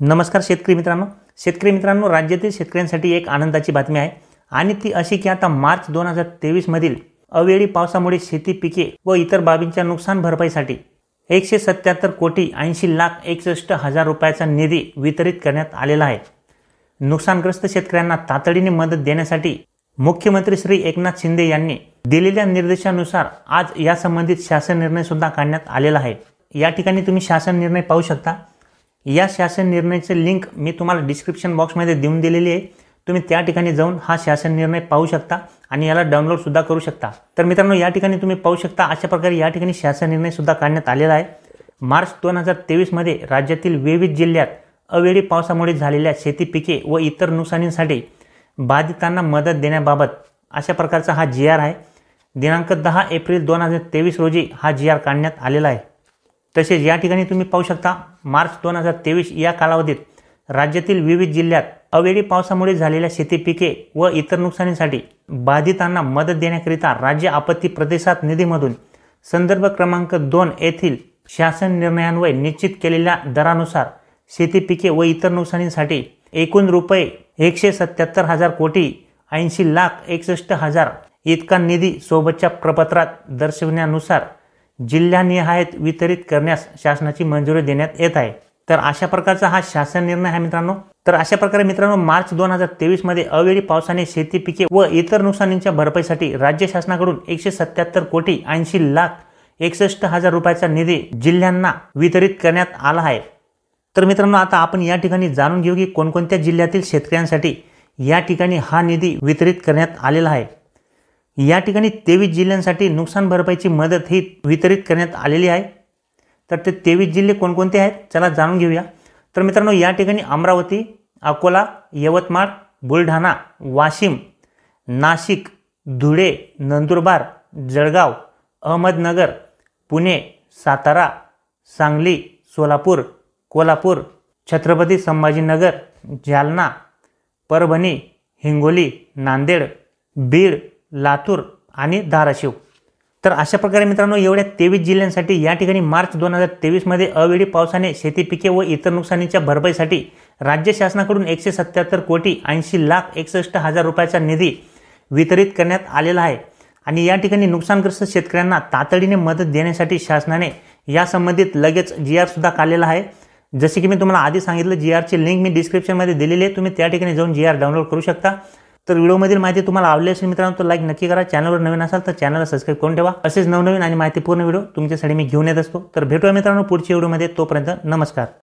नमस्कार शेतकरी मित्रांनो शेतकरी मित्रांनो राज्यातील शेतकऱ्यांसाठी एक आनंदाची बातमी आहे आणि ती अशी की आता मार्च दोन हजार मधील अवेळी पावसामुळे शेती पिके व इतर बाबींच्या नुकसान भरपाईसाठी एकशे सत्याहत्तर कोटी ऐंशी लाख एकसष्ट हजार रुपयाचा निधी वितरित करण्यात आलेला आहे नुकसानग्रस्त शेतकऱ्यांना तातडीने मदत देण्यासाठी मुख्यमंत्री श्री एकनाथ शिंदे यांनी दिलेल्या निर्देशानुसार आज यासंबंधित शासन निर्णय सुद्धा काढण्यात आलेला आहे या ठिकाणी तुम्ही शासन निर्णय पाहू शकता या शासन निर्णयाचे लिंक मी तुम्हाला डिस्क्रिप्शन बॉक्समध्ये देऊन दिलेली आहे तुम्ही त्या ठिकाणी जाऊन हा शासन निर्णय पाहू शकता आणि याला डाउनलोडसुद्धा करू शकता तर मित्रांनो या ठिकाणी तुम्ही पाहू शकता अशा प्रकारे या ठिकाणी शासन निर्णयसुद्धा काढण्यात आलेला आहे मार्च दोन हजार तेवीसमध्ये राज्यातील विविध जिल्ह्यात अवेळी पावसामुळे झालेल्या शेती पिके व इतर नुकसानींसाठी बाधितांना मदत देण्याबाबत अशा प्रकारचा हा जी आर आहे दिनांक दहा एप्रिल दोन हजार तेवीस रोजी हा जी आर काढण्यात आलेला आहे तसेच या ठिकाणी तुम्ही पाहू शकता मार्च दोन हजार तेवीस या कालावधीत राज्यातील विविध जिल्ह्यात अवेळी पावसामुळे झालेल्या शेती पिके व इतर नुकसानीसाठी बाधितांना मदत देण्याकरिता राज्य आपत्ती प्रतिसाद निधीमधून संदर्भ क्रमांक दोन येथील शासन निर्णयान्वये निश्चित केलेल्या दरानुसार शेती पिके व इतर नुकसानीसाठी एकूण रुपये एकशे सत्याहत्तर हजार कोटी ऐंशी लाख एकसष्ट हजार इतका निधी सोबतच्या प्रपत्रात दर्शवण्यानुसार जिल्ह्यानिहाय वितरित करण्यास शासनाची मंजुरी देण्यात येत आहे तर अशा प्रकारचा हा शासन निर्णय आहे मित्रांनो तर अशा प्रकारे मित्रांनो मार्च दोन हजार तेवीस मध्ये अवेळी पावसाने शेती पिके व इतर नुकसानींच्या भरपाईसाठी राज्य शासनाकडून एकशे सत्याहत्तर कोटी ऐंशी लाख एकसष्ट हजार रुपयाचा निधी जिल्ह्यांना वितरित करण्यात आला आहे तर मित्रांनो आता आपण या ठिकाणी जाणून घेऊ की कोणकोणत्या जिल्ह्यातील शेतकऱ्यांसाठी या ठिकाणी हा निधी वितरित करण्यात आलेला आहे या ठिकाणी तेवीस जिल्ह्यांसाठी नुकसान भरपाईची मदत ही वितरित करण्यात आलेली आहे तर ते तेवीस जिल्हे कोणकोणते आहेत चला जाणून घेऊया तर मित्रांनो या ठिकाणी अमरावती अकोला यवतमाळ बुलढाणा वाशिम नाशिक धुळे नंदुरबार जळगाव अहमदनगर पुणे सातारा सांगली सोलापूर कोल्हापूर छत्रपती संभाजीनगर जालना परभणी हिंगोली नांदेड बीड लातूर आणि धाराशिव तर अशा प्रकारे मित्रांनो एवढ्या तेवीस जिल्ह्यांसाठी या ठिकाणी मार्च दोन हजार तेवीसमध्ये अवेळी पावसाने शेती पिके व इतर नुकसानीच्या भरपाईसाठी राज्य शासनाकडून एकशे सत्याहत्तर कोटी ऐंशी लाख एकसष्ट हजार रुपयाचा निधी वितरित करण्यात आलेला आहे आणि या ठिकाणी नुकसानग्रस्त शेतकऱ्यांना तातडीने मदत देण्यासाठी शासनाने यासंबंधित लगेच जी आरसुद्धा काढलेला आहे जसे की मी तुम्हाला आधी सांगितलं जी आरची लिंक मी डिस्क्रिप्शनमध्ये दिलेली आहे तुम्ही त्या ठिकाणी जाऊन जी आर डाउनलोड करू शकता तर व्हिडिओमधील माहिती तुम्हाला आवडली असेल मित्रांनो तर लाईक नक्की करा चॅनलवर नवीन असाल तर चॅनलला सबस्क्राईब करून ठेवा असेच नवनवीन आणि माहितीपूर्ण व्हिडिओ तुमच्यासाठी मी घेऊन येत असतो तर भेटूया मित्रांनो पुढच्या व्हिडिओमध्ये तोपर्यंत नमस्कार